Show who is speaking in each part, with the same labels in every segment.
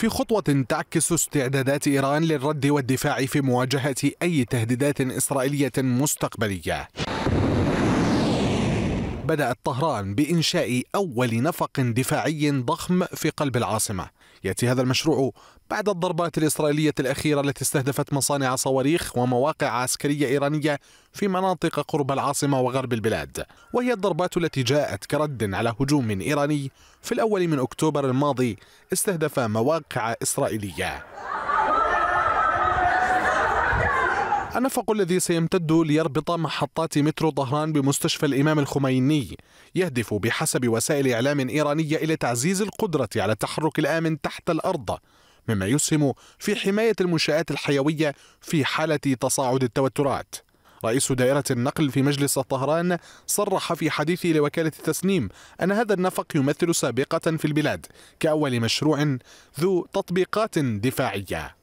Speaker 1: في خطوة تعكس استعدادات إيران للرد والدفاع في مواجهة أي تهديدات إسرائيلية مستقبلية بدأت طهران بإنشاء أول نفق دفاعي ضخم في قلب العاصمة يأتي هذا المشروع بعد الضربات الإسرائيلية الأخيرة التي استهدفت مصانع صواريخ ومواقع عسكرية إيرانية في مناطق قرب العاصمة وغرب البلاد وهي الضربات التي جاءت كرد على هجوم إيراني في الأول من أكتوبر الماضي استهدف مواقع إسرائيلية النفق الذي سيمتد ليربط محطات مترو طهران بمستشفى الإمام الخميني يهدف بحسب وسائل إعلام إيرانية إلى تعزيز القدرة على التحرك الآمن تحت الأرض مما يسهم في حماية المنشآت الحيوية في حالة تصاعد التوترات رئيس دائرة النقل في مجلس طهران صرح في حديثه لوكالة التسنيم أن هذا النفق يمثل سابقة في البلاد كأول مشروع ذو تطبيقات دفاعية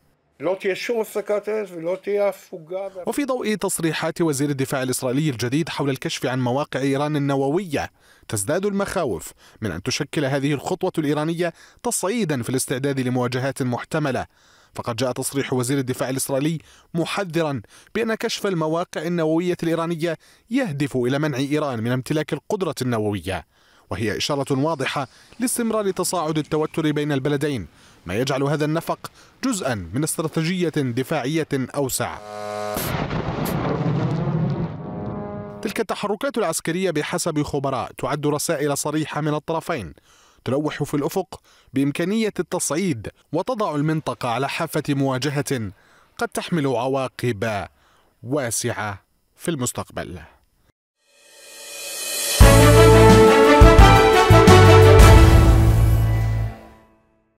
Speaker 1: وفي ضوء تصريحات وزير الدفاع الإسرائيلي الجديد حول الكشف عن مواقع إيران النووية تزداد المخاوف من أن تشكل هذه الخطوة الإيرانية تصعيدا في الاستعداد لمواجهات محتملة فقد جاء تصريح وزير الدفاع الإسرائيلي محذرا بأن كشف المواقع النووية الإيرانية يهدف إلى منع إيران من امتلاك القدرة النووية وهي إشارة واضحة لاستمرار تصاعد التوتر بين البلدين ما يجعل هذا النفق جزءا من استراتيجية دفاعية أوسع تلك التحركات العسكرية بحسب خبراء تعد رسائل صريحة من الطرفين تلوح في الأفق بإمكانية التصعيد وتضع المنطقة على حافة مواجهة قد تحمل عواقب واسعة في المستقبل